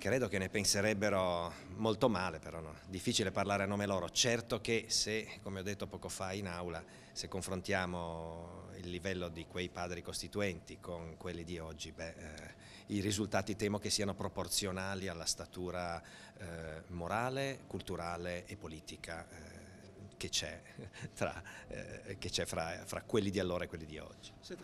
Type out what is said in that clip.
credo che ne penserebbero molto male però, no? difficile parlare a nome loro, certo che se, come ho detto poco fa in aula, se confrontiamo il livello di quei padri costituenti con quelli di oggi, beh, eh, i risultati temo che siano proporzionali alla statura eh, morale, culturale e politica eh, che c'è fra, eh, fra, fra quelli di allora e quelli di oggi.